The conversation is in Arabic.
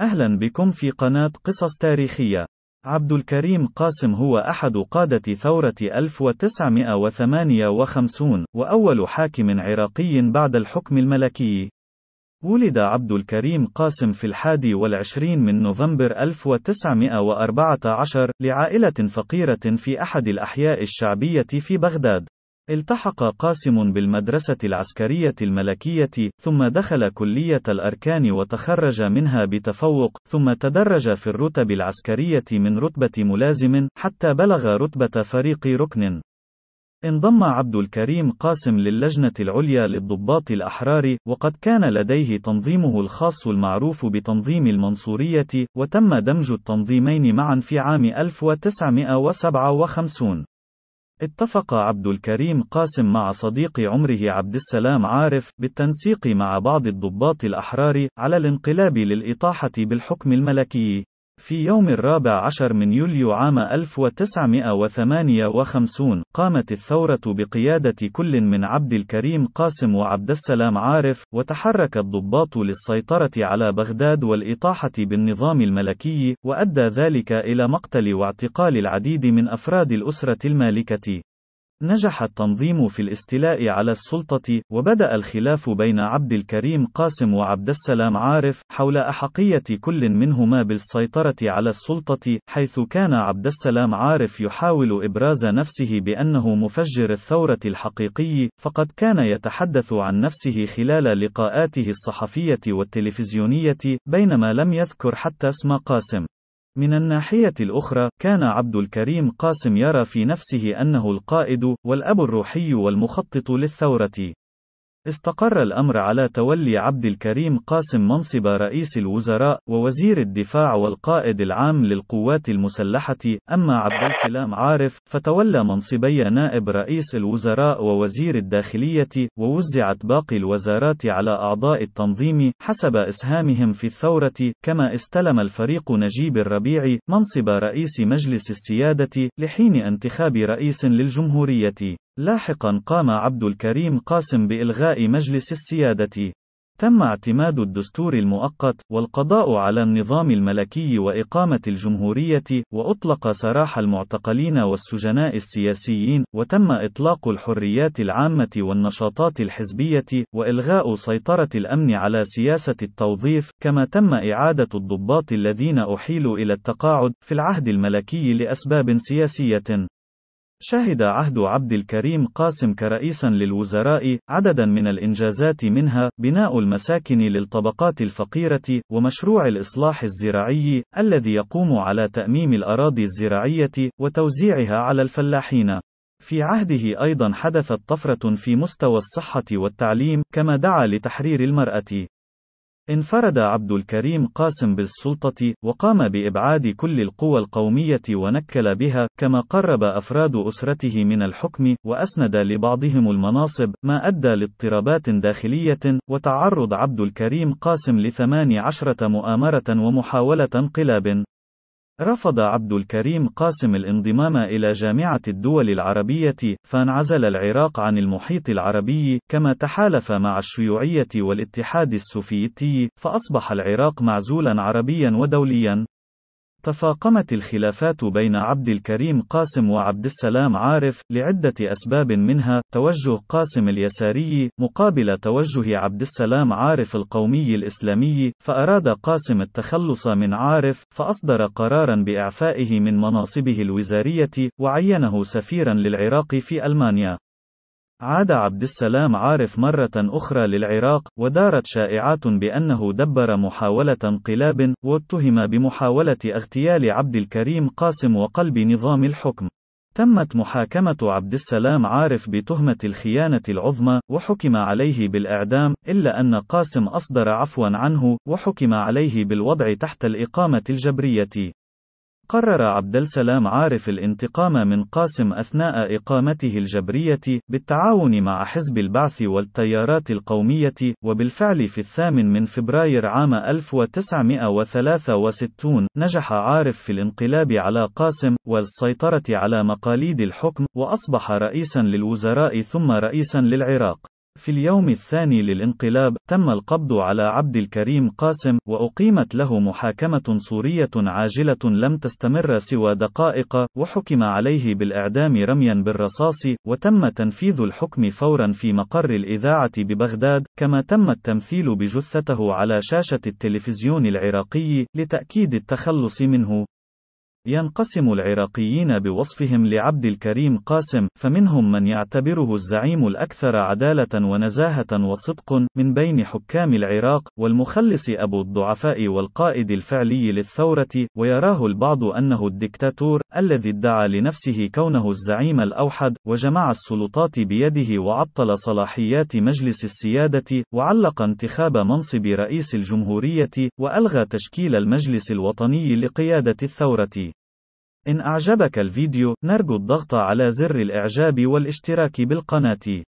أهلا بكم في قناة قصص تاريخية. عبد الكريم قاسم هو أحد قادة ثورة 1958 وأول حاكم عراقي بعد الحكم الملكي. ولد عبد الكريم قاسم في الحادي والعشرين من نوفمبر 1914 لعائلة فقيرة في أحد الأحياء الشعبية في بغداد. التحق قاسم بالمدرسة العسكرية الملكية، ثم دخل كلية الأركان وتخرج منها بتفوق، ثم تدرج في الرتب العسكرية من رتبة ملازم، حتى بلغ رتبة فريق ركن. انضم عبد الكريم قاسم للجنة العليا للضباط الأحرار، وقد كان لديه تنظيمه الخاص المعروف بتنظيم المنصورية، وتم دمج التنظيمين معا في عام 1957. اتفق عبد الكريم قاسم مع صديق عمره عبد السلام عارف بالتنسيق مع بعض الضباط الأحرار على الانقلاب للإطاحة بالحكم الملكي في يوم الرابع عشر من يوليو عام 1958 قامت الثورة بقيادة كل من عبد الكريم قاسم وعبد السلام عارف وتحرك الضباط للسيطرة على بغداد والإطاحة بالنظام الملكي وأدى ذلك إلى مقتل واعتقال العديد من أفراد الأسرة المالكة نجح التنظيم في الاستيلاء على السلطة، وبدأ الخلاف بين عبد الكريم قاسم وعبد السلام عارف حول أحقية كل منهما بالسيطرة على السلطة، حيث كان عبد السلام عارف يحاول إبراز نفسه بأنه مفجر الثورة الحقيقي، فقد كان يتحدث عن نفسه خلال لقاءاته الصحفية والتلفزيونية، بينما لم يذكر حتى اسم قاسم. من الناحية الأخرى، كان عبد الكريم قاسم يرى في نفسه أنه القائد، والأب الروحي والمخطط للثورة. استقر الأمر على تولي عبد الكريم قاسم منصب رئيس الوزراء ووزير الدفاع والقائد العام للقوات المسلحة، أما عبد السلام عارف فتولى منصبي نائب رئيس الوزراء ووزير الداخلية، ووزعت باقي الوزارات على أعضاء التنظيم حسب إسهامهم في الثورة، كما استلم الفريق نجيب الربيع منصب رئيس مجلس السيادة لحين انتخاب رئيس للجمهورية. لاحقا قام عبد الكريم قاسم بإلغاء مجلس السيادة. تم اعتماد الدستور المؤقت والقضاء على النظام الملكي وإقامة الجمهورية، وأطلق سراح المعتقلين والسجناء السياسيين، وتم إطلاق الحريات العامة والنشاطات الحزبية، وإلغاء سيطرة الأمن على سياسة التوظيف، كما تم إعادة الضباط الذين أحيلوا إلى التقاعد في العهد الملكي لأسباب سياسية. شهد عهد عبد الكريم قاسم كرئيسا للوزراء عددا من الإنجازات منها بناء المساكن للطبقات الفقيرة ومشروع الإصلاح الزراعي الذي يقوم على تأميم الأراضي الزراعية وتوزيعها على الفلاحين في عهده أيضا حدثت طفرة في مستوى الصحة والتعليم كما دعا لتحرير المرأة انفرد عبد الكريم قاسم بالسلطة، وقام بإبعاد كل القوى القومية ونكل بها، كما قرب أفراد أسرته من الحكم، وأسند لبعضهم المناصب، ما أدى لاضطرابات داخلية، وتعرض عبد الكريم قاسم لثمان عشرة مؤامرة ومحاولة انقلاب. رفض عبد الكريم قاسم الانضمام إلى جامعة الدول العربية، فانعزل العراق عن المحيط العربي، كما تحالف مع الشيوعية والاتحاد السوفيتي، فأصبح العراق معزولا عربيا ودوليا. تفاقمت الخلافات بين عبد الكريم قاسم وعبد السلام عارف لعدة أسباب منها توجه قاسم اليساري مقابل توجه عبد السلام عارف القومي الإسلامي فأراد قاسم التخلص من عارف فأصدر قرارا بإعفائه من مناصبه الوزارية وعينه سفيرا للعراق في ألمانيا عاد عبد السلام عارف مرة أخرى للعراق، ودارت شائعات بأنه دبر محاولة انقلاب، واتهم بمحاولة اغتيال عبد الكريم قاسم وقلب نظام الحكم. تمت محاكمة عبد السلام عارف بتهمة الخيانة العظمى، وحكم عليه بالإعدام، إلا أن قاسم أصدر عفوا عنه، وحكم عليه بالوضع تحت الإقامة الجبرية. قرر عبد السلام عارف الانتقام من قاسم أثناء إقامته الجبرية، بالتعاون مع حزب البعث والتيارات القومية، وبالفعل في الثامن من فبراير عام 1963 نجح عارف في الانقلاب على قاسم، والسيطرة على مقاليد الحكم، وأصبح رئيسا للوزراء ثم رئيسا للعراق. في اليوم الثاني للانقلاب، تم القبض على عبد الكريم قاسم، وأقيمت له محاكمة صورية عاجلة لم تستمر سوى دقائق، وحكم عليه بالإعدام رميًا بالرصاص، وتم تنفيذ الحكم فورًا في مقر الإذاعة ببغداد، كما تم التمثيل بجثته على شاشة التلفزيون العراقي، لتأكيد التخلص منه. ينقسم العراقيين بوصفهم لعبد الكريم قاسم، فمنهم من يعتبره الزعيم الأكثر عدالة ونزاهة وصدق، من بين حكام العراق، والمخلص أبو الضعفاء والقائد الفعلي للثورة، ويراه البعض أنه الدكتاتور، الذي ادعى لنفسه كونه الزعيم الأوحد، وجمع السلطات بيده وعطل صلاحيات مجلس السيادة، وعلق انتخاب منصب رئيس الجمهورية، وألغى تشكيل المجلس الوطني لقيادة الثورة. إن أعجبك الفيديو، نرجو الضغط على زر الإعجاب والاشتراك بالقناة.